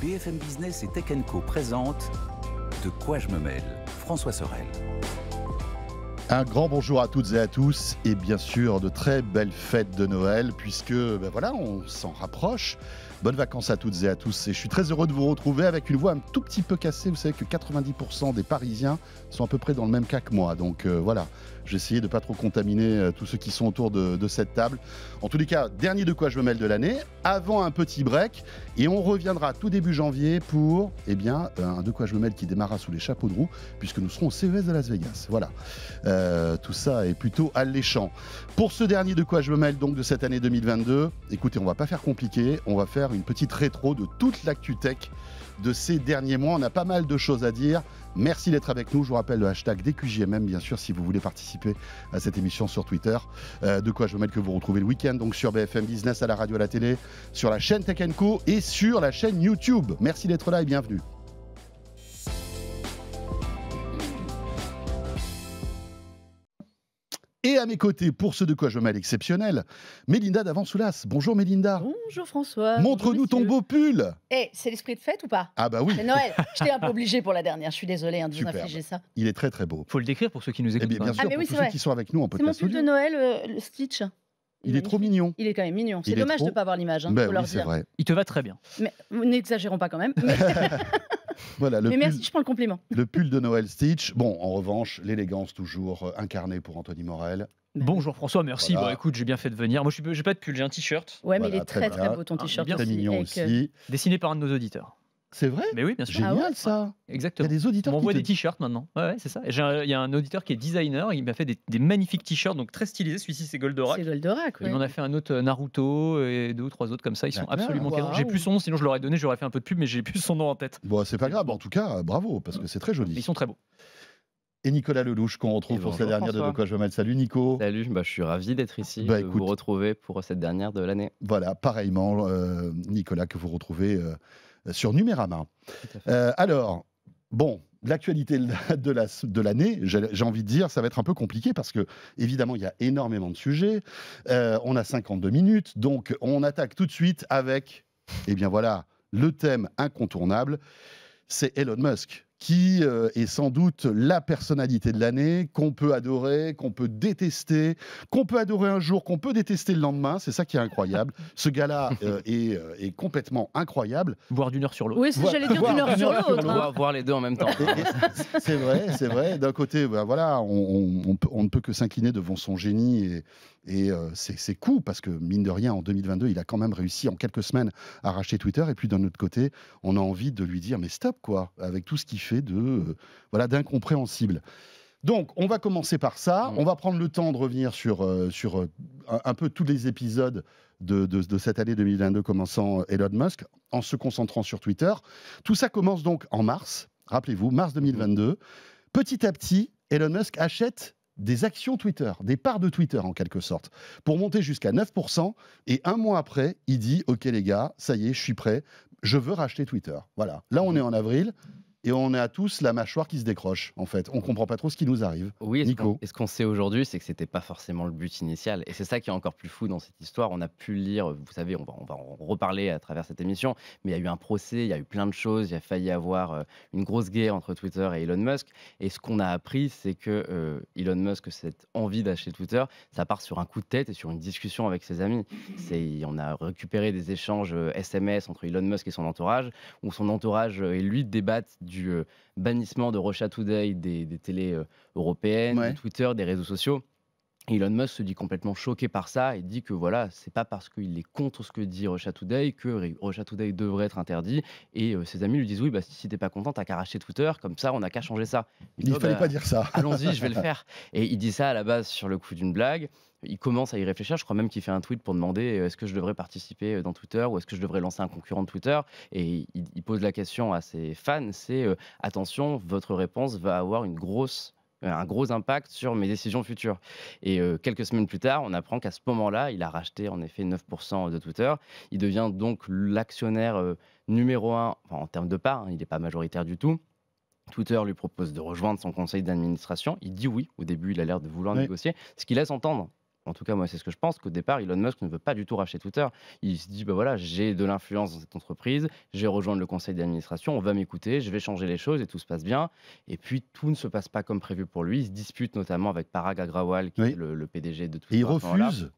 BFM Business et Tech Co De quoi je me mêle François Sorel. Un grand bonjour à toutes et à tous et bien sûr de très belles fêtes de Noël puisque ben voilà, on s'en rapproche. Bonnes vacances à toutes et à tous et je suis très heureux de vous retrouver avec une voix un tout petit peu cassée. Vous savez que 90% des Parisiens sont à peu près dans le même cas que moi. Donc euh, voilà, j'ai essayé de pas trop contaminer euh, tous ceux qui sont autour de, cette table. En tous les cas, dernier de quoi je me mêle de l'année, avant un petit break et on reviendra tout début janvier pour eh bien, euh, un de quoi je me mêle qui démarra sous les chapeaux de roue puisque nous serons au CES de Las Vegas. Voilà. Euh, tout ça est plutôt alléchant. Pour ce dernier de quoi je me mêle donc de cette année 2022, écoutez, on va pas faire compliqué, on va faire une petite rétro de toute l'actu tech de ces derniers mois. On a pas mal de choses à dire. Merci d'être avec nous. Je vous rappelle le hashtag DQJMM, bien sûr, si vous voulez participer à cette émission sur Twitter. Euh, de quoi je Me Mêle que vous retrouvez le week-end, donc sur BFM Business, à la radio, à la télé, sur la chaîne Tech Co et sur la chaîne YouTube. Merci d'être là et bienvenue. Et à mes côtés, pour ce de quoi je me exceptionnel, Mélinda d'Avansoulas. Bonjour Mélinda. Bonjour François. Montre-nous ton beau pull. Eh, c'est l'esprit de fête ou pas Ah bah oui. C'est Noël. t'ai un peu obligé pour la dernière. Je suis désolée hein, de vous infliger ça. Il est très très beau. Faut le décrire pour ceux qui nous eh écoutent. Eh bien, bien hein. sûr, ah, mais pour oui, tous ceux qui sont avec nous, on peut C'est mon pull de Noël, euh, le Stitch. Il, est, trop mignon. Il est quand même mignon. C'est dommage de ne pas avoir l'image. Hein, ben c'est vrai. Il te va très bien. Mais n'exagérons pas quand même. Voilà, le Mais merci, je prends le complément Le pull de Noël Stitch. Bon, en revanche, l'élégance toujours euh, incarnée pour Anthony Morel. Bah Bonjour François, merci. Bon, écoute, j'ai bien fait de venir. Moi, je n'ai pas de pull, j'ai un t-shirt. Ouais, mais il est très très, beau ton ah, t-shirt. Très mignon euh, aussi. Dessiné par un de nos auditeurs. C'est vrai Mais oui, bien sûr. Génial ah ça. Exactement. des auditeurs. On voit des t-shirts maintenant. Ouais, c'est ça. Il y a un auditeur qui est designer. Il m'a fait des, magnifiques t-shirts, donc très stylisés. Celui-ci, c'est Goldorak. C'est Goldorak. Il m'en a fait un autre euh, Naruto et deux ou trois autres comme ça. Ils sont absolument wow. J'ai plus son nom, sinon je l'aurais donné. J'aurais fait un peu de pub, mais j'ai plus son nom en tête. Bon, c'est pas grave. En tout cas, bravo parce que c'est très joli. Ils sont très beaux et Nicolas Lelouch qu'on retrouve pour cette dernière de Je Salut Nico. Bah, je suis ravi d'être ici, bah, de vous retrouver pour cette dernière de l'année. Voilà, pareillement, euh, Nicolas, que vous retrouvez euh, euh, sur Numérama. Euh, alors, bon, l'actualité de l'année, la, de j'ai envie de dire, ça va être un peu compliqué parce que, évidemment, il y a énormément de sujets. Euh, on a 52 minutes, donc on attaque tout de suite avec, eh bien voilà, le thème incontournable, c'est Elon Musk qui euh, est sans doute la personnalité de l'année, qu'on peut adorer, qu'on peut détester, qu'on peut adorer un jour, qu'on peut détester le lendemain. C'est ça qui est incroyable. Ce gars-là euh, euh, est, complètement incroyable. Voir d'une heure sur l'autre. Oui, j'allais dire d'une heure, sur l'autre. Voir hein. les deux en même temps. c'est vrai, c'est vrai. D'un côté, ben voilà, on, ne peut que s'incliner devant son génie et, c'est cool parce que mine de rien, en 2022, il a quand même réussi en quelques semaines à racheter Twitter. Et puis d'un autre côté, on a envie de lui dire, mais stop quoi, avec tout ce qu'il de euh, voilà d'incompréhensible. Donc, on va commencer par ça. Mm. On va prendre le temps de revenir sur, euh, sur euh, un, peu tous les épisodes de, cette année 2022, commençant Elon Musk, en se concentrant sur Twitter. Tout ça commence donc en mars, rappelez-vous, mars 2022. Mm. Petit à petit, Elon Musk achète des actions Twitter, des parts de Twitter en quelque sorte, pour monter jusqu'à 9%. Et un mois après, il dit, OK les gars, ça y est, je suis prêt, je veux racheter Twitter. Voilà, là on mm. est en avril, et on a tous la mâchoire qui se décroche, en fait. On comprend pas trop ce qui nous arrive. Oui, ce Nico. Qu'on, ce qu'on sait aujourd'hui, c'est que c'était pas forcément le but initial. Et c'est ça qui est encore plus fou dans cette histoire. On a pu lire, vous savez, on va, en reparler à travers cette émission, mais il y a eu un procès, il y a eu plein de choses, il a failli avoir euh, une grosse guerre entre Twitter et Elon Musk. Et ce qu'on a appris, c'est que euh, Elon Musk, cette envie d'acheter Twitter, ça part sur un coup de tête et sur une discussion avec ses amis. C'est, on a récupéré des échanges SMS euh, entre Elon Musk et son entourage, où son entourage et lui débattent du euh, bannissement de Rocha Today des, des télés euh, européennes, de Twitter, des réseaux sociaux. Elon Musk se dit complètement choqué par ça et dit que voilà, c'est pas parce qu'il est contre ce que dit Russia Today que Russia Today devrait être interdit. Et euh, ses amis lui disent oui, bah, si t'es pas content, t'as qu'à racheter Twitter, comme ça, on n'a qu'à changer ça. Il, oh, fallait bah, pas dire ça. Allons-y, je vais le faire. Et il dit ça à la base sur le coup d'une blague. Il commence à y réfléchir. Je crois même qu'il fait un tweet pour demander euh, est-ce que je devrais participer euh, dans Twitter ou est-ce que je devrais lancer un concurrent de Twitter. Et il, pose la question à ses fans c'est attention, votre réponse va avoir une grosse euh, un gros impact sur mes décisions futures. Et euh, quelques semaines plus tard, on apprend qu'à ce moment-là, il a racheté en effet 9% de Twitter. Il devient donc l'actionnaire euh, numéro un en termes de part, hein, il n'est pas majoritaire du tout. Twitter lui propose de rejoindre son conseil d'administration. Il dit oui. Au début, il a l'air de vouloir négocier, ce qui laisse entendre en tout cas, moi, c'est ce que je pense qu'au départ, Elon Musk ne veut pas du tout racheter Twitter. Il se dit, ben voilà, j'ai de l'influence dans cette entreprise, j'ai rejoint rejoindre le conseil d'administration, on va m'écouter, je vais changer les choses et tout se passe bien. Et puis, tout ne se passe pas comme prévu pour lui. Il se dispute notamment avec Parag Agrawal, qui est le, PDG de Twitter. Et il refuse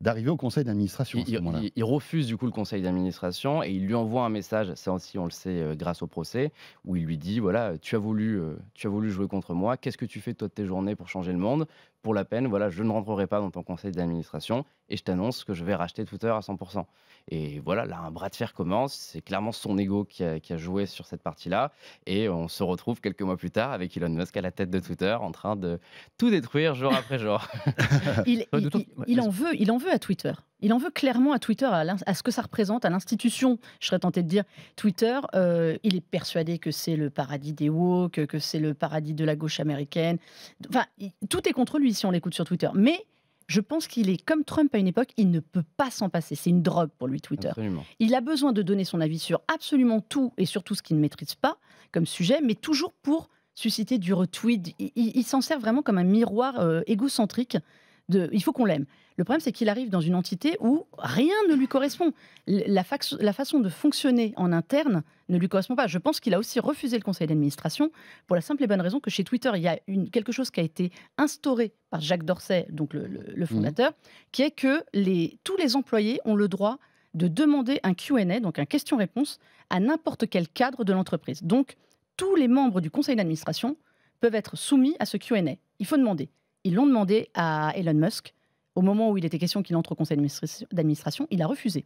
d'arriver au conseil d'administration. Il, là il, refuse du coup le conseil d'administration et il lui envoie un message, c'est aussi on le sait euh, grâce au procès, où il lui dit voilà, tu as voulu, euh, tu as voulu jouer contre moi, qu'est-ce que tu fais toi de tes journées pour changer le monde pour la peine, voilà, je ne rentrerai pas dans ton conseil d'administration et je t'annonce que je vais racheter Twitter à 100%. Et voilà, là, un bras de fer commence. C'est clairement son ego qui a, joué sur cette partie-là. Et on se retrouve quelques mois plus tard avec Elon Musk à la tête de Twitter en train de tout détruire jour après jour. il en veut, il en veut à Twitter. Il en veut clairement à Twitter, à, ce que ça représente, à l'institution, je serais tenté de dire. Twitter, euh, il est persuadé que c'est le paradis des woke, que c'est le paradis de la gauche américaine. Enfin, tout est contre lui si on l'écoute sur Twitter. Mais je pense qu'il est comme Trump à une époque, il ne peut pas s'en passer. C'est une drogue pour lui, Twitter. Il a besoin de donner son avis sur absolument tout et surtout ce qu'il ne maîtrise pas comme sujet, mais toujours pour susciter du retweet. Il, s'en sert vraiment comme un miroir euh, égocentrique. il faut qu'on l'aime. Le problème, c'est qu'il arrive dans une entité où rien ne lui correspond. La, façon de fonctionner en interne ne lui correspond pas. Je pense qu'il a aussi refusé le conseil d'administration pour la simple et bonne raison que chez Twitter, il y a quelque chose qui a été instauré par Jacques Dorsey, donc le, mmh. fondateur, qui est que tous les employés ont le droit de demander un Q&A, donc un question-réponse, à n'importe quel cadre de l'entreprise. Donc, tous les membres du conseil d'administration peuvent être soumis à ce Q&A. Il faut demander. Ils l'ont demandé à Elon Musk, au moment où il était question qu'il entre au conseil d'administration, il a refusé.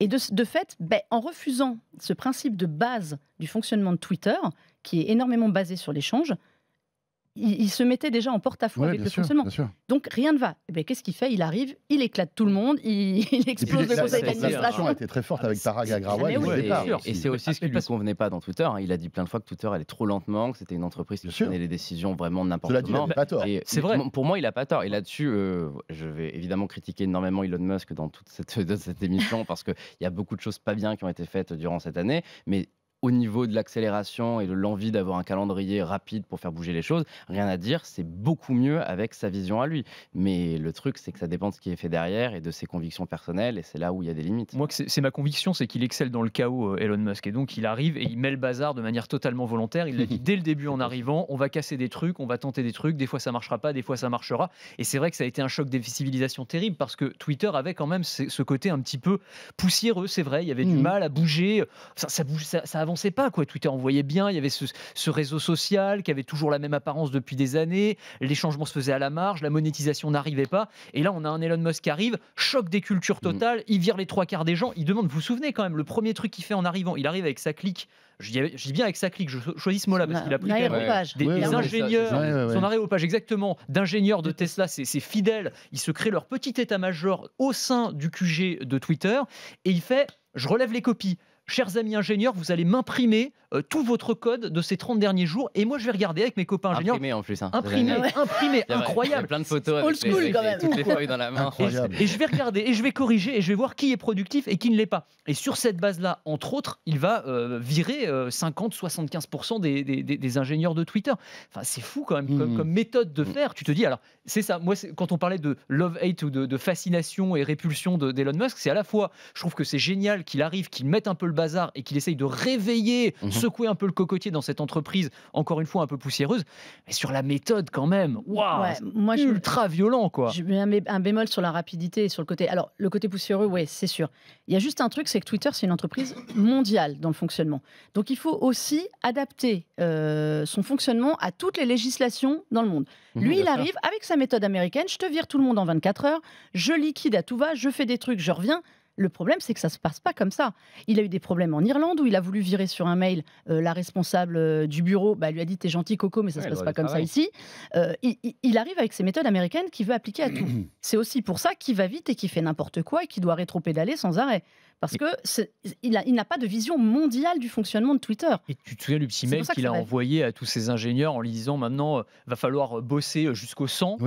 Et de, fait, ben, en refusant ce principe de base du fonctionnement de Twitter, qui est énormément basé sur l'échange, il, se mettait déjà en porte-à-faux avec le fonctionnement. Donc rien ne va. Et eh ben, qu'est-ce qu'il fait Il arrive, il éclate tout le monde, il, explose le conseil d'administration. La était très forte ah, avec Parag Agrawal départ. Et c'est aussi ce qui ne lui convenait pas dans Twitter. Il a dit plein de fois que Twitter allait trop lentement, que c'était une entreprise qui prenait les décisions vraiment n'importe comment. C'est vrai. Pour moi, il n'a pas tort. Et là-dessus, euh, je vais évidemment critiquer énormément Elon Musk dans toute cette, cette émission parce qu'il y a beaucoup de choses pas bien qui ont été faites durant cette année. Mais au niveau de l'accélération et de l'envie d'avoir un calendrier rapide pour faire bouger les choses, rien à dire, c'est beaucoup mieux avec sa vision à lui. Mais le truc, c'est que ça dépend de ce qui est fait derrière et de ses convictions personnelles, et c'est là où il y a des limites. Moi, c'est ma conviction, c'est qu'il excelle dans le chaos, euh, Elon Musk, et donc il arrive et il met le bazar de manière totalement volontaire. Il l'a dit dès le début en arrivant, on va casser des trucs, on va tenter des trucs, des fois ça marchera pas, des fois ça marchera. Et c'est vrai que ça a été un choc des civilisations terrible parce que Twitter avait quand même ce côté un petit peu poussiéreux, c'est vrai, il y avait du mmh. mal à bouger, ça, bouge, ça, on ne sait pas. Quoi. Twitter envoyait bien, il y avait ce, réseau social qui avait toujours la même apparence depuis des années, les changements se faisaient à la marge, la monétisation n'arrivait pas. Et là, on a un Elon Musk qui arrive, choc des cultures mm. totales, il vire les trois quarts des gens, il demande, vous vous souvenez quand même, le premier truc qu'il fait en arrivant, il arrive avec sa clique je dis, bien avec sa clique, je choisis ce mot-là parce qu'il a pris des, ingénieurs, son arrêt au page exactement, d'ingénieurs de Tesla, c'est fidèle, ils se créent leur petit état-major au sein du QG de Twitter et il fait, je relève les copies chers amis ingénieurs, vous allez m'imprimer euh, tout votre code de ces 30 derniers jours et moi je vais regarder avec mes copains ingénieurs. Imprimer en plus. Hein, imprimé, incroyable. plein de photos avec, les, toutes les feuilles dans la main. Et, je vais regarder et je vais corriger et je vais voir qui est productif et qui ne l'est pas. Et sur cette base-là, entre autres, il va euh, virer 50-75% euh, des, ingénieurs de Twitter. Enfin, c'est fou quand même comme, mmh. méthode de mmh. faire. Tu te dis, alors, c'est ça. Moi, quand on parlait de love-hate ou de, fascination et répulsion d'Elon Musk, c'est à la fois, je trouve que c'est génial qu'il arrive, qu'il mette un peu le hasard et qu'il essaye de réveiller, mhm. secouer un peu le cocotier dans cette entreprise, encore une fois un peu poussiéreuse, mais sur la méthode quand même, waouh, wow, ultra violent quoi. Je mets un bémol sur la rapidité et sur le côté. Alors, le côté poussiéreux, oui, c'est sûr. Il y a juste un truc, c'est que Twitter, c'est une entreprise mondiale dans le fonctionnement. Donc, il faut aussi adapter euh, son fonctionnement à toutes les législations dans le monde. Mhm, Lui, il arrive avec sa méthode américaine je te vire tout le monde en 24 heures, je liquide à tout va, je fais des trucs, je reviens. Le problème, c'est que ça ne se passe pas comme ça. Il a eu des problèmes en Irlande où il a voulu virer sur un mail euh, la responsable euh, du bureau. Bah, elle lui a dit T'es gentil, Coco, mais ça ne se passe pas comme ça ici. Euh, il, arrive avec ses méthodes américaines qu'il veut appliquer à tout. C'est aussi pour ça qu'il va vite et qu'il fait n'importe quoi et qu'il doit rétro-pédaler sans arrêt. Parce que il, n'a pas de vision mondiale du fonctionnement de Twitter. Et tu te souviens du petit mail qu'il a envoyé à tous ses ingénieurs en lui disant maintenant, euh, va falloir euh, bosser euh, jusqu'au 100.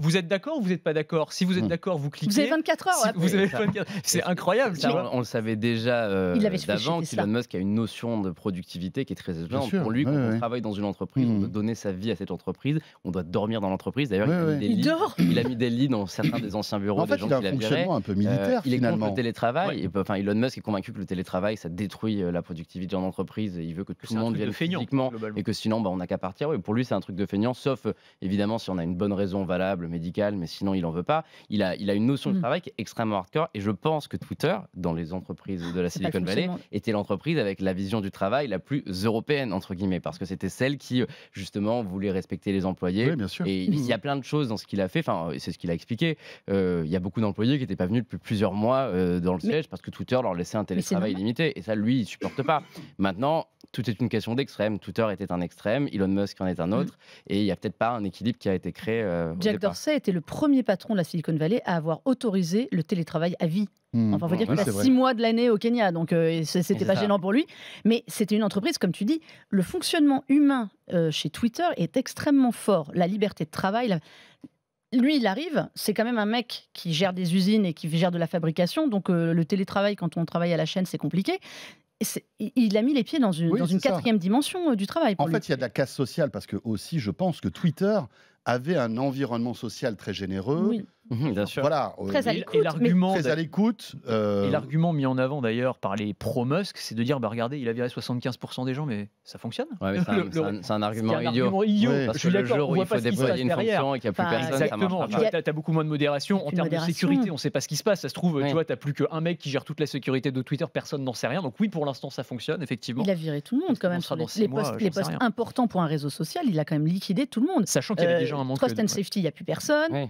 vous, êtes d'accord ou vous n'êtes pas d'accord Si vous êtes hmm. d'accord, vous cliquez. Vous avez 24 heures. C'est incroyable. on, le savait déjà euh, d'avant Elon Musk a une notion de productivité qui est très évidente. Pour lui, quand on travaille dans une entreprise, on hmm. doit donner sa vie à cette entreprise, on doit dormir dans l'entreprise. D'ailleurs, il, il, il, a mis des lits dans certains des anciens bureaux en fait, il a un fonctionnement un peu militaire. il est le télétravail. enfin, Elon Musk est convaincu que le télétravail, ça détruit euh, la productivité en entreprise et il veut que tout le monde vienne physiquement et que sinon, bah, on n'a qu'à partir. Oui, pour lui, c'est un truc de feignant, sauf euh, évidemment si on a une bonne raison valable, médicale, mais sinon, il en veut pas. Il a, il a une notion de mm. travail qui est extrêmement hardcore et je pense que Twitter, dans les entreprises de la Silicon Valley, était l'entreprise avec la vision du travail la plus européenne, entre guillemets, parce que c'était celle qui, euh, justement, voulait respecter les employés. Et il y a mm. plein de choses dans ce qu'il a fait, enfin, c'est ce qu'il a expliqué. il y a beaucoup d'employés qui n'étaient pas venus depuis plusieurs mois dans le siège parce que Twitter leur laisser un télétravail limité. Et ça, lui, il supporte pas. Maintenant, tout est une question d'extrême. Twitter était un extrême, Elon Musk en est un mm. autre, et il n'y a peut-être pas un équilibre qui a été créé. Euh, Jack Dorsey était le premier patron de la Silicon Valley à avoir autorisé le télétravail à vie. Mm. Enfin, vous dire a six mois de l'année au Kenya, donc euh, c'était pas gênant pour lui. Mais c'était une entreprise, comme tu dis, le fonctionnement humain euh, chez Twitter est extrêmement fort. La liberté de travail, la lui, il arrive, c'est quand même un mec qui gère des usines et qui gère de la fabrication. Donc, euh, le télétravail, quand on travaille à la chaîne, c'est compliqué. il a mis les pieds dans une, quatrième dimension euh, du travail. en fait, il y a de la casse sociale parce que aussi, je pense que Twitter avait un environnement social très généreux. Mmh, bien sûr. Voilà. Très à l'écoute. Euh, et l'argument mis en avant d'ailleurs par les pro-Musk, c'est de dire bah, regardez, il a viré 75% des gens, mais ça fonctionne. c'est un, argument un idiot. Argument idiot Parce que le jour où il faut déployer une fonction et qu'il n'y a plus personne, exactement. ça marche Tu as, beaucoup moins de modération. En termes de sécurité, on ne sait pas ce qui se passe. Ça se trouve, tu vois, tu n'as plus qu'un mec qui gère toute la sécurité de Twitter, personne n'en sait rien. Donc oui, pour l'instant, ça fonctionne, effectivement. Il a viré tout le monde quand même. les, posts les importants pour un réseau social, il a quand même liquidé tout le monde. Sachant qu'il y avait euh, déjà un Trust and Safety, il n'y a plus personne.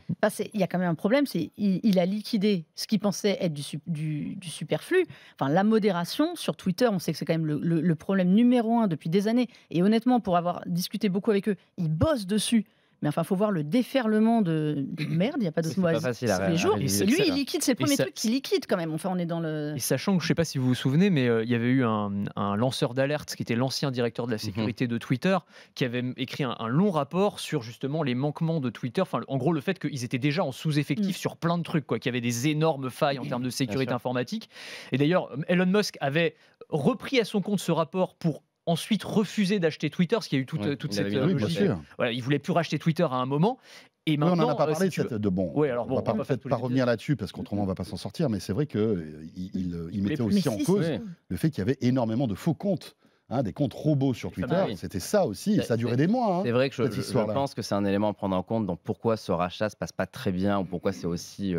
Il y a quand même problème, c'est il, a liquidé ce qu'il pensait être du, superflu. Enfin, la modération sur Twitter, on sait que c'est quand même le, le, problème numéro un depuis des années. Et honnêtement, pour avoir discuté beaucoup avec eux, ils bossent dessus mais enfin, faut voir le déferlement de, merde, il n'y a pas d'autre mot à tous les jours. lui, il liquide, c'est le premier ça... liquide quand même. Enfin, on est dans le. sachant que je ne sais pas si vous vous souvenez, mais euh, il y avait eu un, lanceur d'alerte qui était l'ancien directeur de la mhm. sécurité de Twitter qui avait écrit un, long rapport sur justement les manquements de Twitter. Enfin, en gros, le fait qu'ils étaient déjà en sous-effectif mm. sur plein de trucs, quoi, qu'il y avait des énormes failles en mm. termes de sécurité informatique. Et d'ailleurs, Elon Musk avait repris à son compte ce rapport pour ensuite refusé d'acheter Twitter, ce qui a eu toute, cette euh, logique. voilà, il voulait plus racheter Twitter à un moment. Et maintenant, on n'en a pas euh, parlé de bon. on va, va pas, revenir là-dessus parce qu'autrement on va pas s'en sortir. Mais c'est vrai qu'il euh, il, mettait aussi en cause le fait qu'il y avait énormément de faux comptes. Hein, des comptes robots sur Twitter, c'était ça aussi, et ça a duré des mois. Hein, c'est vrai que je, pense que c'est un élément à prendre en compte dans pourquoi ce rachat se passe pas très bien ou pourquoi c'est aussi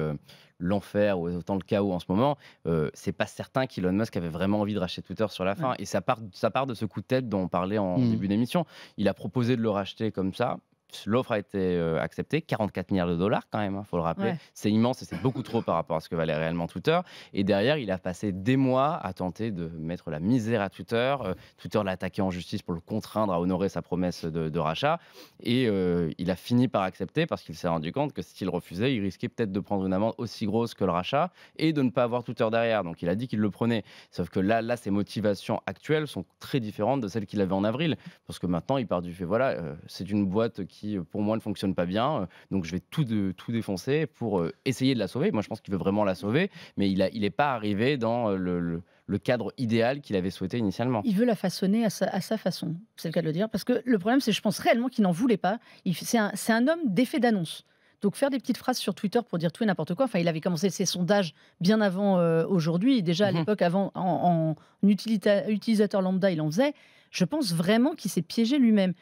l'enfer ou autant le chaos en ce moment, euh, c'est pas certain qu'Elon Musk avait vraiment envie de racheter Twitter sur la fin. Et ça part, ça part de ce coup de tête dont on parlait en mmh. début d'émission. Il a proposé de le racheter comme ça. L'offre a été euh, acceptée, 44 milliards de dollars quand même, il hein, faut le rappeler. C'est immense et c'est beaucoup trop par rapport à ce que valait réellement Twitter. Et derrière, il a passé des mois à tenter de mettre la misère à Twitter. Euh, Twitter l'a attaqué en justice pour le contraindre à honorer sa promesse de, rachat. Et euh, il a fini par accepter parce qu'il s'est rendu compte que s'il refusait, il risquait peut-être de prendre une amende aussi grosse que le rachat et de ne pas avoir Twitter derrière. Donc il a dit qu'il le prenait. Sauf que là, là, ses motivations actuelles sont très différentes de celles qu'il avait en avril. Parce que maintenant, il part du fait, voilà, c'est une boîte qui euh, pour moi, ne fonctionne pas bien. Euh, donc, je vais tout, tout défoncer pour euh, essayer de la sauver. Moi, je pense qu'il veut vraiment la sauver, mais il n'est pas arrivé dans le, cadre idéal qu'il avait souhaité initialement. Il veut la façonner à sa, façon, c'est le cas de le dire. Parce que le problème, c'est je pense réellement qu'il n'en voulait pas. C'est un, homme d'effet d'annonce. Donc faire des petites phrases sur Twitter pour dire tout et n'importe quoi. Enfin, il avait commencé ses sondages bien avant aujourd'hui. Déjà à mhm. l'époque, avant en utilisateur lambda, il en faisait. Je pense vraiment qu'il s'est piégé lui-même.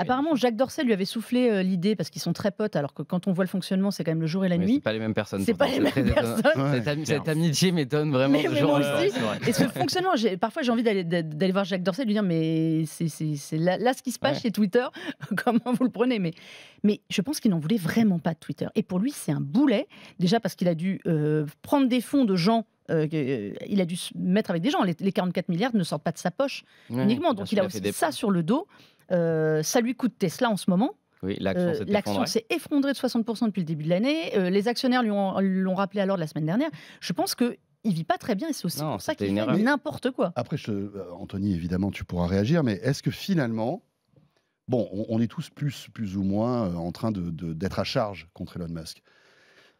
Apparemment, Jacques Dorcel lui avait soufflé euh, l'idée parce qu'ils sont très potes, alors que quand on voit le fonctionnement, c'est quand même le jour et la nuit. C'est pas les mêmes personnes. C'est pas les mêmes personnes. Cette, amitié m'étonne vraiment. et ce fonctionnement, parfois j'ai envie d'aller voir Jacques Dorcel lui dire mais c'est là, ce qui se passe chez Twitter, comment vous le prenez mais, mais je pense qu'il n'en voulait vraiment pas de Twitter. Et pour lui, c'est un boulet, déjà parce qu'il a dû euh, prendre des fonds de gens euh, il a dû se mettre avec des gens. Les, 44 milliards ne sortent pas de sa poche uniquement. Donc il a, aussi ça sur le dos. Euh, ça lui coûte Tesla en ce moment. l'action euh, s'est effondrée de 60% depuis le début de l'année. Euh, les actionnaires lui l'ont rappelé alors de la semaine dernière. Je pense que il vit pas très bien et c'est aussi pour ça qu'il fait n'importe quoi. Après, je, Anthony, évidemment, tu pourras réagir, mais est-ce que finalement, bon, on, est tous plus, ou moins en train d'être à charge contre Elon Musk.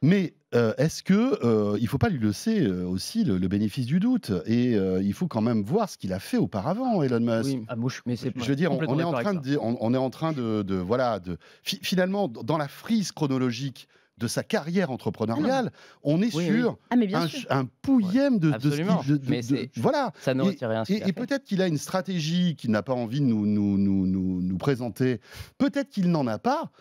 Mais euh, est-ce que ne euh, il faut pas lui laisser euh, aussi le, bénéfice du doute et il faut quand même voir ce qu'il a fait auparavant Elon Musk. Oui, à ah, mouche, mais c'est je veux dire, on, est en train de, on, est en train de, voilà, de finalement dans la frise chronologique de sa carrière entrepreneuriale, ah on est sur ah, un, sûr. de, voilà. Ça ne rien. Et, et, peut-être qu'il a une stratégie qu'il n'a pas envie de nous, nous, nous, nous présenter. Peut-être qu'il n'en a pas,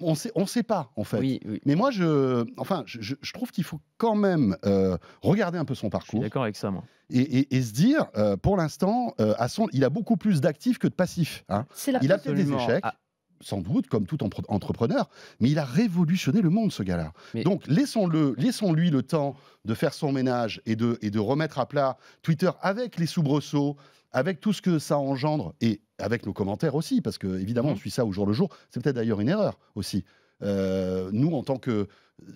on sait, on sait pas en fait. Mais moi, je, enfin, je, trouve qu'il faut quand même euh, regarder un peu son parcours. D'accord avec ça, moi. Et, et, se dire, euh, pour l'instant, euh, il a beaucoup plus d'actifs que de passifs. Hein. Il a fait des échecs. Ah. Sans doute, comme tout entrepreneur, mais il a révolutionné le monde, ce gars-là. Donc, laissons-le, laissons-lui le temps de faire son ménage et de, et de remettre à plat Twitter avec les soubresauts, avec tout ce que ça engendre, et avec nos commentaires aussi, parce que évidemment, on mmh. suit ça au jour le jour, c'est peut-être d'ailleurs une erreur aussi. Euh, nous, en tant que euh,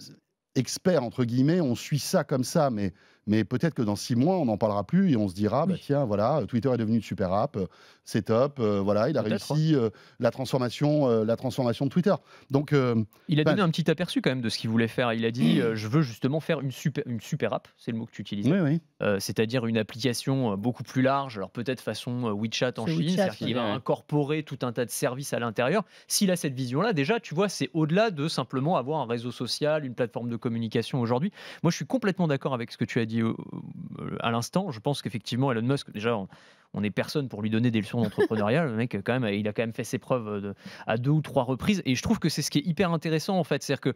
experts, entre guillemets, on suit ça comme ça, mais mais peut-être que dans six mois, on n'en parlera plus et on se dira, bah, tiens, voilà, Twitter est devenu une super app, euh, c'est top, euh, voilà, il a réussi euh, la, transformation, la transformation de Twitter. Donc, il a donné un petit aperçu quand même de ce qu'il voulait faire. Il a dit, je veux justement faire une super, une super app, c'est le mot que tu utilises. Oui, oui. c'est-à-dire une application beaucoup plus large, alors peut-être façon WeChat en Chine, c'est-à-dire qu'il va incorporer tout un tas de services à l'intérieur. S'il a cette vision-là, déjà, tu vois, c'est au-delà de simplement avoir un réseau social, une plateforme de communication aujourd'hui. Moi, je suis complètement d'accord avec ce que tu as dit. Euh, à l'instant, je pense qu'effectivement Elon Musk, déjà, on n'est personne pour lui donner des leçons d'entrepreneuriat. le mec, quand même, il a quand même fait ses preuves euh, à deux ou trois reprises. Et je trouve que c'est ce qui est hyper intéressant, en fait. C'est-à-dire que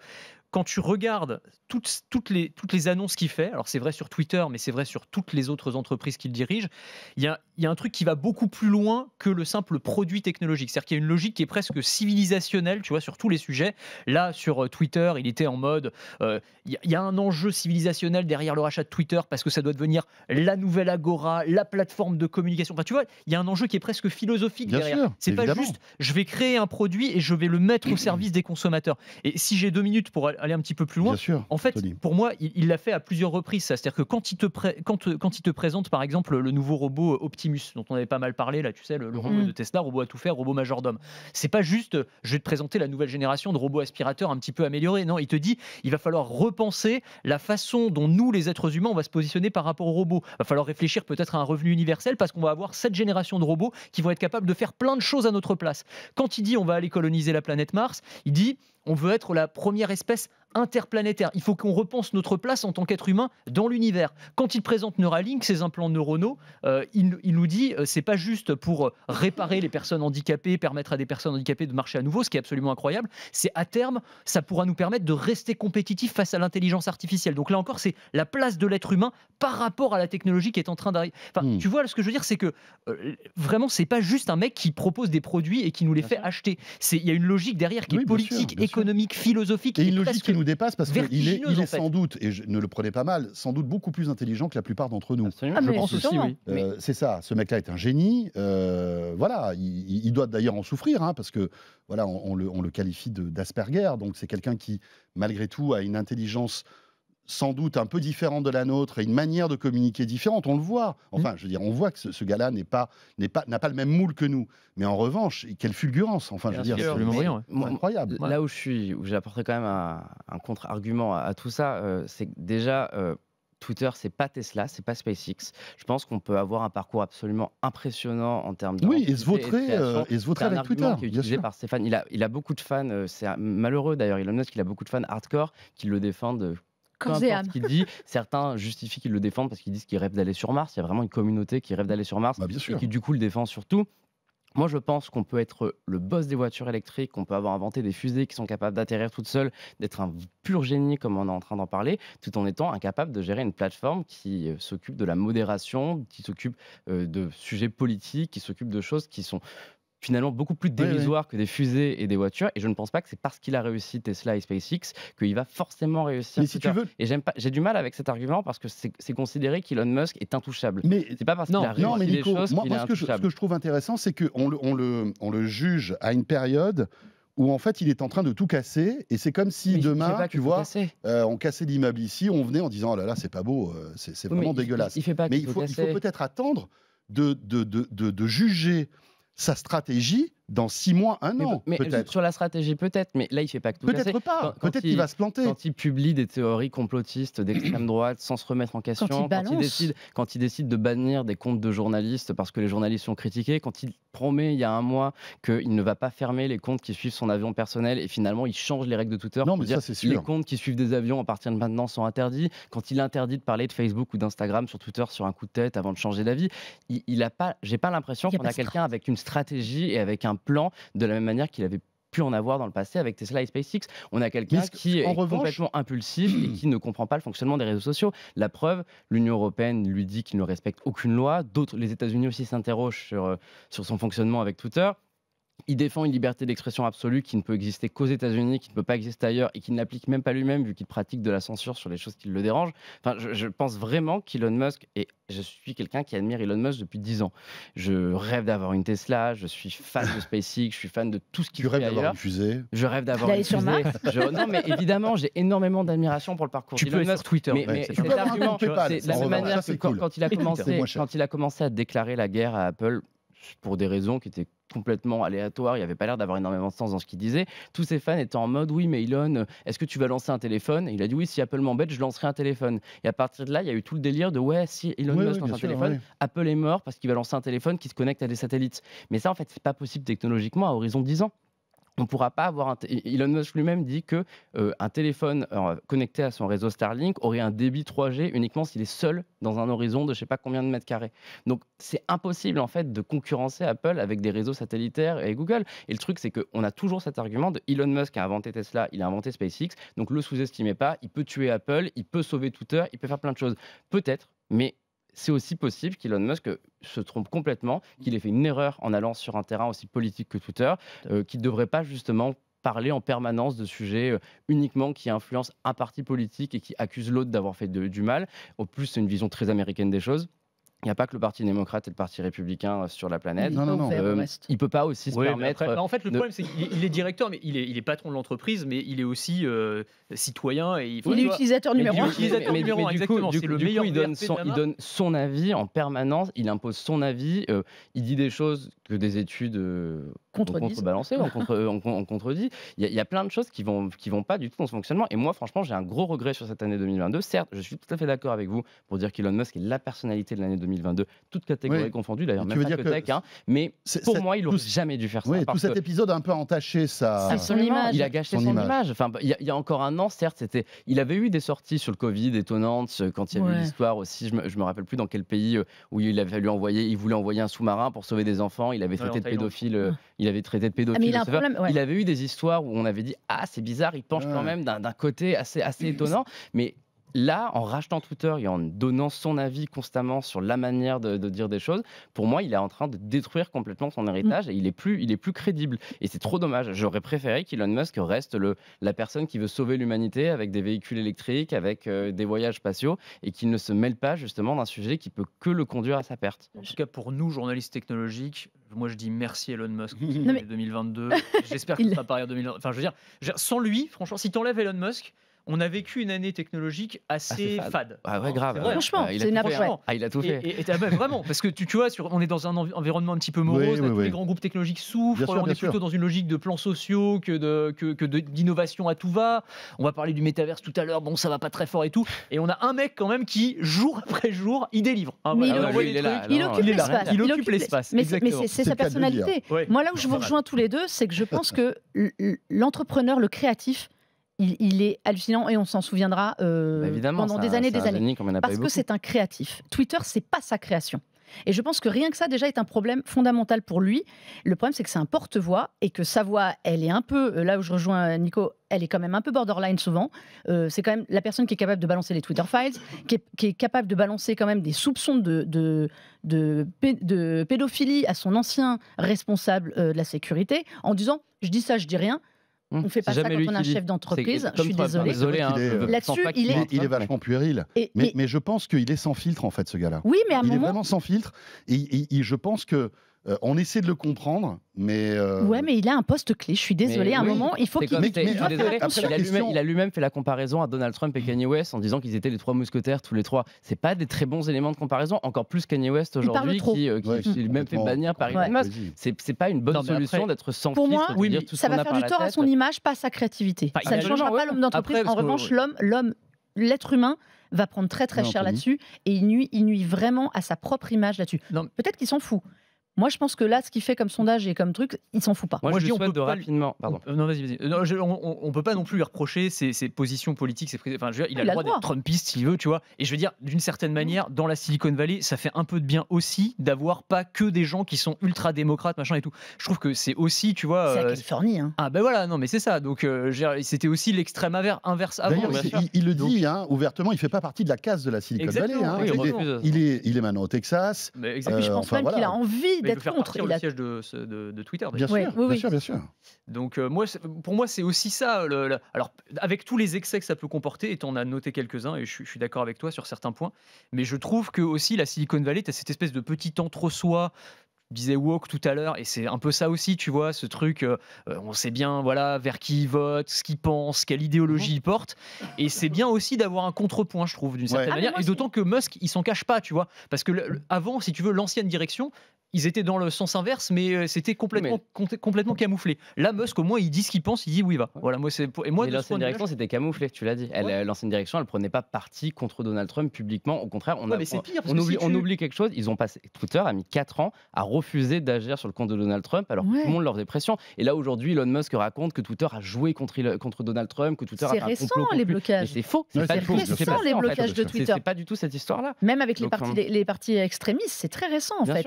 quand tu regardes toutes, les, annonces qu'il fait, alors c'est vrai sur Twitter, mais c'est vrai sur toutes les autres entreprises qu'il dirige, il y a, un truc qui va beaucoup plus loin que le simple produit technologique. C'est-à-dire qu'il y a une logique qui est presque civilisationnelle, tu vois, sur tous les sujets. Là, sur euh, Twitter, il était en mode, euh, il y, y, a un enjeu civilisationnel derrière le rachat de Twitter parce que ça doit devenir la nouvelle agora, la plateforme de communication Enfin, tu vois, il y a un enjeu qui est presque philosophique derrière. C'est pas juste je vais créer un produit et je vais le mettre au service des consommateurs. Et si j'ai deux minutes pour aller un petit peu plus loin, en fait, pour moi, il l'a fait à plusieurs reprises. C'est-à-dire que quand il, te il te présente, par exemple, le nouveau robot Optimus, dont on avait pas mal parlé, là, tu sais, le, mhm. robot de mm. Tesla, robot à tout faire, robot majordome. C'est pas juste je vais te présenter la nouvelle génération de robots aspirateurs un petit peu améliorés. Non, il te dit il va falloir repenser la façon dont nous, les êtres humains, on va se positionner par rapport aux robots. Il va falloir réfléchir peut-être à un revenu universel parce qu'on va avoir cette génération de robots qui vont être capables de faire plein de choses à notre place. Quand il dit on va aller coloniser la planète Mars, il dit on veut être la première espèce interplanétaire. Il faut qu'on repense notre place en tant qu'être humain dans l'univers. Quand il présente Neuralink, ses implants neuronaux, euh, il, nous dit euh, c'est pas juste pour réparer les personnes handicapées, permettre à des personnes handicapées de marcher à nouveau, ce qui est absolument incroyable. C'est à terme, ça pourra nous permettre de rester compétitifs face à l'intelligence artificielle. Donc là encore, c'est la place de l'être humain par rapport à la technologie qui est en train d'arriver. Hmm. tu vois ce que je veux dire, c'est que euh, vraiment, c'est pas juste un mec qui propose des produits et qui nous les fait acheter. il y a une logique derrière qui est politique, économique, philosophique. Et qui nous dépasse parce qu'il est, il est sans doute, et je ne le prenais pas mal, sans doute beaucoup plus intelligent que la plupart d'entre nous. Ah, je pense aussi, oui. Euh, c'est ça, ce mec-là est un génie. Euh, voilà, il, doit d'ailleurs en souffrir, hein, parce que voilà, on, le, on le, qualifie d'Asperger, donc c'est quelqu'un qui, malgré tout, a une intelligence sans doute un peu différent de la nôtre et une manière de communiquer différente, on le voit. Enfin, mm. je veux dire, on voit que ce, gars-là n'est pas, n'est pas, n'a pas le même moule que nous. Mais en revanche, quelle fulgurance Enfin, je veux dire, c'est absolument incroyable. là où je suis, où j'apporterai quand même un, contre-argument à, tout ça, euh, c'est que déjà. Euh, Twitter, c'est pas Tesla, c'est pas SpaceX. Je pense qu'on peut avoir un parcours absolument impressionnant en termes de. Euh, oui, et se vautrer, et se avec Twitter. Qui est par Stéphane. Il a, il a beaucoup de fans. C'est malheureux d'ailleurs, il en note qu'il a beaucoup de fans hardcore qui le défendent peu ce qu'il dit. Certains justifient qu'ils le défendent parce qu'ils disent qu'ils rêvent d'aller sur Mars. Il y a vraiment une communauté qui rêve d'aller sur Mars bah, et qui du coup le défend surtout. Moi, je pense qu'on peut être le boss des voitures électriques, qu'on peut avoir inventé des fusées qui sont capables d'atterrir toutes seules, d'être un pur génie comme on est en train d'en parler, tout en étant incapable de gérer une plateforme qui euh, s'occupe de la modération, qui s'occupe euh, de sujets politiques, qui s'occupe de choses qui sont finalement beaucoup plus dérisoire que des fusées et des voitures. Et je ne pense pas que c'est parce qu'il a réussi Tesla et SpaceX qu'il va forcément réussir. Mais si tu veux... Et j'ai du mal avec cet argument parce que c'est considéré qu'Elon Musk est intouchable. Mais c'est pas parce qu'il a réussi non, mais Nico, choses moi, ce, que je, ce, que je, trouve intéressant, c'est qu'on le, on le, on le juge à une période où en fait il est en train de tout casser et c'est comme si demain tu vois euh, on cassait l'immeuble ici on venait en disant oh là là c'est pas beau euh, c'est vraiment dégueulasse mais il faut, peut-être attendre de, de, de juger sa stratégie dans six mois, un an. Mais, sur la stratégie, peut-être, mais là, il fait pas que tout Peut-être pas. Peut-être qu'il va se planter. Quand il publie des théories complotistes d'extrême droite sans se remettre en question, quand il, décide, quand il décide de bannir des comptes de journalistes parce que les journalistes sont critiqués, quand il promet il y a un mois qu'il ne va pas fermer les comptes qui suivent son avion personnel et finalement il change les règles de Twitter. Non, mais ça, c'est sûr. Les comptes qui suivent des avions à partir de maintenant sont interdits. Quand il interdit de parler de Facebook ou d'Instagram sur Twitter sur un coup de tête avant de changer d'avis, il, pas, j'ai pas l'impression qu'on a, a quelqu'un avec une stratégie et avec un plan de la même manière qu'il avait pu en avoir dans le passé avec Tesla et SpaceX. On a quelqu'un qui est complètement impulsif et qui ne comprend pas le fonctionnement des réseaux sociaux. La preuve, l'Union européenne lui dit qu'il ne respecte aucune loi. D'autres, les États-Unis aussi s'interrogent sur, euh, sur son fonctionnement avec Twitter il défend une liberté d'expression absolue qui ne peut exister qu'aux États-Unis, qui ne peut pas exister ailleurs et qui n'applique même pas lui-même vu qu'il pratique de la censure sur les choses qui le dérangent. Enfin, je, pense vraiment qu'Elon Musk, et je suis quelqu'un qui admire Elon Musk depuis dix ans. Je rêve d'avoir une Tesla, je suis fan de SpaceX, je suis fan de tout ce qu'il qui. Tu rêves d'avoir une fusée Je rêve d'avoir une fusée. non, mais évidemment, j'ai énormément d'admiration pour le parcours d'Elon Musk. Twitter, mais, c'est la même manière que quand, il a commencé, quand il a commencé à déclarer la guerre à Apple pour des raisons qui étaient complètement aléatoires. il n'y avait pas l'air d'avoir énormément de sens dans ce qu'il disait. Tous ses fans étaient en mode oui, mais Elon, euh, est-ce que tu vas lancer un téléphone Il a dit oui, si Apple m'embête, je lancerai un téléphone. Et à partir de là, il y a eu tout le délire de ouais, si Elon Musk lance un téléphone, Apple est mort parce qu'il va lancer un téléphone qui se connecte à des satellites. Mais ça, en fait, c'est pas possible technologiquement à horizon 10 ans on pourra pas avoir un Elon Musk lui-même dit que euh, un téléphone euh, connecté à son réseau Starlink aurait un débit 3G uniquement s'il est seul dans un horizon de je sais pas combien de mètres carrés. Donc c'est impossible en fait de concurrencer Apple avec des réseaux satellitaires et Google. Et le truc c'est qu'on a toujours cet argument de Elon Musk a inventé Tesla, il a inventé SpaceX, donc le sous-estimez pas, il peut tuer Apple, il peut sauver Twitter, il peut faire plein de choses. Peut-être, mais c'est aussi possible qu'Elon Musk euh, se trompe complètement, mmh. qu'il ait fait une erreur en allant sur un terrain aussi politique que Twitter, euh, qu'il ne devrait pas justement parler en permanence de sujets euh, uniquement qui influencent un parti politique et qui accusent l'autre d'avoir fait du mal. Au plus, c'est une vision très américaine des choses il n'y a pas que le Parti démocrate et le Parti républicain euh, sur la planète. Non, non, non. il euh, peut pas aussi se permettre. Euh, en fait, le problème, c'est qu'il est directeur, mais il est, patron de l'entreprise, mais il est aussi citoyen. Et, il, il est utilisateur numéro un. Utilisateur numéro du coup, le il, donne son, avis en permanence, il impose son avis, il dit des choses des études euh, contrebalancées, on, contre, euh, contredit. Il y, a plein de choses qui vont, qui vont pas du tout dans ce fonctionnement. Et moi, franchement, j'ai un gros regret sur cette année 2022. Certes, je suis tout à fait d'accord avec vous pour dire qu'Elon Musk est la personnalité de l'année 2022, toute catégorie confondue, d'ailleurs, même pas tech. Hein. mais pour moi, il n'aurait jamais dû faire ça. Oui, tout cet épisode a un peu entaché sa... son image. Il a gâché son, image. Enfin, il y, a encore un an, certes, c'était, il avait eu des sorties sur le Covid étonnantes euh, quand il y a eu l'histoire aussi. Je me, me rappelle plus dans quel pays où il avait lui envoyer, il voulait envoyer un sous-marin pour sauver des enfants. Il euh, ah. il avait traité de pédophile. Ah, il avait traité de pédophile. il, avait eu des histoires où on avait dit ah c'est bizarre, il penche quand même d'un côté assez assez étonnant, mais là, en rachetant Twitter et en donnant son avis constamment sur la manière de, dire des choses, pour moi, il est en train de détruire complètement son héritage et il est plus, il est plus crédible. Et c'est trop dommage. J'aurais préféré qu'Elon Musk reste le, la personne qui veut sauver l'humanité avec des véhicules électriques, avec euh, des voyages spatiaux et qu'il ne se mêle pas justement d'un sujet qui peut que le conduire à sa perte. En tout cas, pour nous, journalistes technologiques, moi je dis merci Elon Musk pour 2022. J'espère qu'il ne sera pas 2020. Enfin, je veux dire, sans lui, franchement, si tu enlèves Elon Musk, on a vécu une année technologique assez fade. Ah ouais, hein, grave. Franchement, ah, c'est une Ah, il a tout fait. Ah, bah, vraiment, parce que tu, vois, on est dans un environnement un petit peu morose, les grands groupes technologiques souffrent, on est plutôt dans une logique de plans sociaux que, de, que, d'innovation à tout va. On va parler du métaverse tout à l'heure, bon, ça va pas très fort et tout. Et on a un mec quand même qui, jour après jour, il délivre. Il occupe l'espace. Il occupe l'espace. Mais c'est sa personnalité. Moi, là où je vous rejoins tous les deux, c'est que je pense que l'entrepreneur, le créatif, il, est hallucinant et on s'en souviendra euh, bah, pendant des années des années. parce que c'est un créatif. Twitter, c'est pas sa création. Et je pense que rien que ça, déjà, est un problème fondamental pour lui. Le problème, c'est que c'est un porte-voix et que sa voix, elle est un peu, euh, là où je rejoins euh, Nico, elle est quand même un peu borderline souvent. c'est quand même la personne qui est capable de balancer les Twitter files, qui est, capable de balancer quand même des soupçons de, pédophilie à son ancien responsable de la sécurité en disant Je dis ça, je dis rien. Mmh. On ne fait pas ça quand on a un chef d'entreprise. Je suis désolé. Là-dessus, il est. Il puéril. Mais je pense qu'il est sans filtre, en fait, ce gars-là. Oui, mais à moment. Il est vraiment sans filtre. Et je pense que. Euh, on essaie de le comprendre, mais. Euh, ouais, mais il a un poste clé. Je suis désolé. À un moment, il faut qu'il. Mais, mais, il, a lui-même fait la comparaison à Donald Trump et Kanye West en disant qu'ils étaient les trois mousquetaires tous les trois. C'est pas des très bons éléments de comparaison. Encore plus Kanye West aujourd'hui qui, lui euh, même fait bannir par Elon Musk. C'est pas une bonne solution d'être sans Pour moi, ça va faire du tort à son image, pas à sa créativité. ça ne changera pas l'homme d'entreprise. En revanche, l'homme, l'être humain va prendre très très cher là-dessus et il il nuit vraiment à sa propre image là-dessus. Peut-être qu'il s'en fout. Moi, je pense que là, ce qu'il fait comme sondage et comme truc, il s'en fout pas. Moi, je, dis, on peut pas rapidement. non, vas -y, vas -y. Euh, on, peut pas non plus lui reprocher ses, positions politiques. Ses il, a le droit, d'être Trumpiste s'il veut, tu vois. Et je veux dire, d'une certaine mm. manière, dans la Silicon Valley, ça fait un peu de bien aussi d'avoir pas que des gens qui sont ultra démocrates, machin et tout. Je trouve que c'est aussi, tu vois. C'est la euh, Californie. Hein. Ah ben voilà, non, mais c'est ça. Donc, euh, c'était aussi l'extrême inverse avant. Il, le dit hein, ouvertement, il fait pas partie de la case de la Silicon Valley. Hein. il, est, il, est, maintenant au Texas. Ben, mais je pense même qu'il a envie il d'être faire Il le siège de, Twitter. Bien, sûr, bien sûr, Donc euh, moi, pour moi, c'est aussi ça. Alors, avec tous les excès que ça peut comporter, et tu en as noté quelques-uns, et je, suis d'accord avec toi sur certains points, mais je trouve que aussi la Silicon Valley, tu as cette espèce de petit entre-soi disait woke tout à l'heure, et c'est un peu ça aussi, tu vois, ce truc, euh, euh, on sait bien, voilà, vers qui il vote, ce qu'il pense, quelle idéologie mhm. il porte, et c'est bien aussi d'avoir un contrepoint, je trouve, d'une certaine ah, manière, et d'autant que Musk, il s'en cache pas, tu vois, parce que avant, si tu veux, l'ancienne direction, ils étaient dans le sens inverse, mais euh, c'était complètement, complètement camouflé. Là, Musk, au moins, il dit ce qu'il pense, il dit oui, va. Voilà, moi, c'est et moi. l'ancienne direction, c'était camouflé, tu l'as dit. Elle euh, L'ancienne direction, elle prenait pas parti contre Donald Trump publiquement. Au contraire, on, a, on, oublie, on, oublie, quelque chose. Ils ont passé Twitter a mis 4 ans à refuser d'agir sur le compte de Donald Trump, alors tout le monde leur dépression. Et là, aujourd'hui, Elon Musk raconte que Twitter a joué contre, contre Donald Trump, que Twitter a fait un récent, les blocages. C'est faux. C'est récent les blocages de Twitter. C'est pas du tout cette histoire-là. Même avec les partis euh, extrémistes, c'est très récent en fait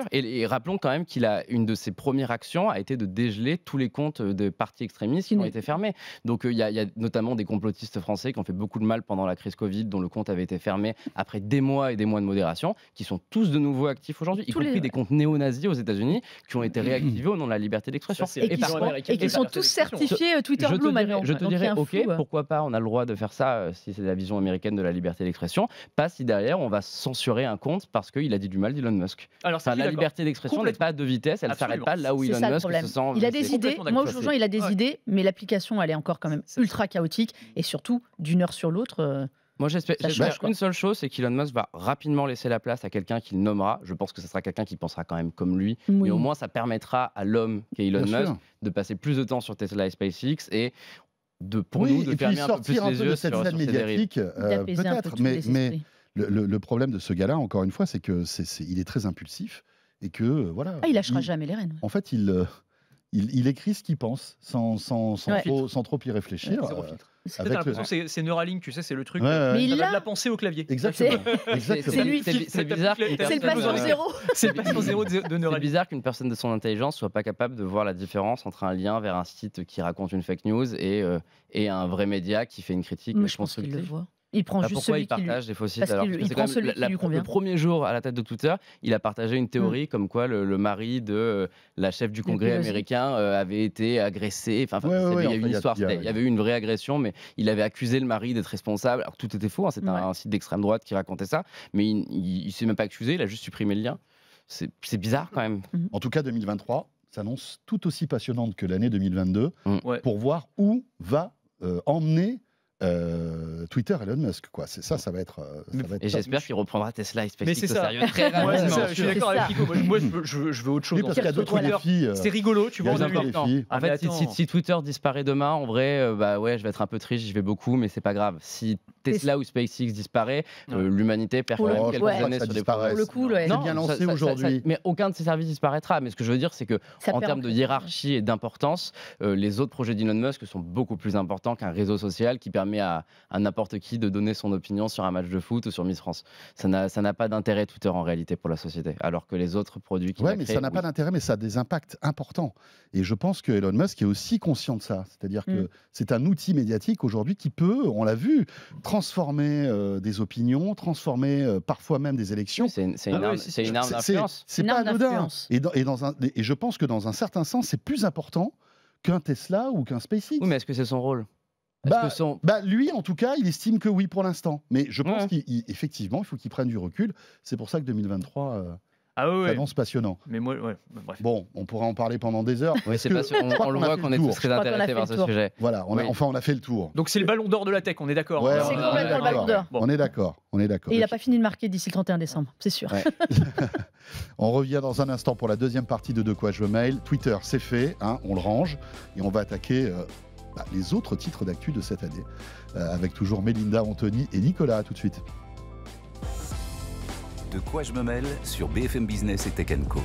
rappelons quand même qu'il a une de ses premières actions a été de dégeler tous les comptes euh, de partis extrémistes qui ont été fermés. Donc euh, il y, a notamment des complotistes français qui ont fait beaucoup de mal pendant la crise Covid, dont le compte avait été fermé après des mois et des mois de modération, qui sont tous de nouveau actifs aujourd'hui, y compris des comptes néo-nazis aux États-Unis qui ont été réactivés au nom de la liberté d'expression. Et, qui sont tous certifiés euh, Twitter je Blue maintenant. Je te dirais, ok, hein. pourquoi pas, on a le droit de faire ça si c'est la vision américaine de la liberté d'expression, pas si derrière on va censurer un compte parce qu'il a dit du mal d'Elon Musk. Alors, la liberté d'expression elle n'est pas de vitesse, elle s'arrête pas là où Elon Musk se sent. Il a des idées, moi aujourd'hui, il a des idées, mais l'application elle est encore quand même ultra chaotique et surtout d'une heure sur l'autre. Euh, moi, j'espère une seule chose, c'est qu'Elon Musk va rapidement laisser la place à quelqu'un qu'il nommera. Je pense que ce sera quelqu'un qui pensera quand même comme lui. Mais au moins, ça permettra à l'homme qu'est Elon Musk de passer plus de temps sur Tesla et SpaceX. Et de, pour nous, de permettre un peu plus yeux de cette sur, sur euh, peut-être. mais, le, problème de ce gars-là, encore une fois, c'est qu'il il est, très impulsif et que euh, voilà. Ah, il lâchera jamais les rênes. En fait, euh, il, il, écrit ce qu'il pense sans, sans, sans, trop, y réfléchir. Euh, c'est Neuralink, tu sais, c'est le truc. Mais il a... la pensée au clavier. Exactement. C'est lui. C'est bizarre. C'est le patient zéro. C'est de Neuralink. bizarre qu'une personne de son intelligence soit pas capable de voir la différence entre un lien vers un site qui raconte une fake news et, et un vrai média qui fait une critique. Mais je pense qu'il le voit. Il prend bah, juste pourquoi celui il partage des fossiles alors, qui lui Le premier jour à la tête de Twitter, il a partagé une théorie mm. comme quoi le, mari de euh, la chef du Congrès américain euh, avait été agressé. Enfin, il y Il y avait eu une vraie agression, mais il avait accusé le mari d'être responsable. tout était faux. Hein, c'est un, site d'extrême droite qui racontait ça, mais il, ne s'est même pas accusé. Il a juste supprimé le lien. C'est bizarre quand même. Mm-hmm. En tout cas, 2023 s'annonce tout aussi passionnante que l'année 2022 mm. pour voir où va euh, emmener euh, Twitter Elon Musk quoi c'est ça ça va être, euh, et j'espère qu'il reprendra Tesla et SpaceX mais c'est sérieux très rapidement je suis d'accord avec moi, je, veux, autre chose parce qu'il y a d'autres défis euh, c'est rigolo tu vois on a ah, en fait si, Twitter disparaît demain en vrai euh, bah ouais je vais être un peu triste je vais beaucoup mais c'est pas grave si Tesla ou SpaceX disparaît l'humanité perd quand même quelques années sur des pour le coup c'est bien lancé aujourd'hui mais aucun de ces services disparaîtra mais ce que je veux dire c'est que en termes de hiérarchie et d'importance les autres projets d'Elon Musk sont beaucoup plus importants qu'un réseau social qui permet à, n'importe qui de donner son opinion sur un match de foot ou sur Miss France. Ça n'a pas d'intérêt heure en réalité pour la société, alors que les autres produits qui Oui, mais ça n'a pas d'intérêt, mais ça a des impacts importants. Et je pense que Elon Musk est aussi conscient de ça. C'est-à-dire que mm. c'est un outil médiatique aujourd'hui qui peut, on l'a vu, transformer euh, des opinions, transformer euh, parfois même des élections. Ah c'est une, arme d'influence. C'est pas anodin. Et, un, et je pense que dans un certain sens, c'est plus important qu'un Tesla ou qu'un SpaceX. Oui, mais est-ce que c'est son rôle bah, bah, lui, en tout cas, il estime que oui pour l'instant. Mais je pense qu'effectivement, il, faut qu'il prenne du recul. C'est pour ça que 2023. Euh... Ah passionnant. Mais moi, bah, Bon, on pourrait en parler pendant des heures. on, le voit qu'on est très intéressés par ce sujet. Voilà, enfin on a fait le tour. Donc c'est le ballon d'or de la tech, on est d'accord. Hein. On est d'accord, on est d'accord. Et il n'a pas fini de marquer d'ici le 31 décembre, c'est sûr. on revient dans un instant pour la deuxième partie de De quoi je mail. Twitter, c'est fait, hein, on le range et on va attaquer. Euh, bah, les autres titres d'actu de cette année, euh, avec toujours Mélinda, Anthony et Nicolas. À tout de suite. De quoi je me mêle sur BFM Business et Tech Co.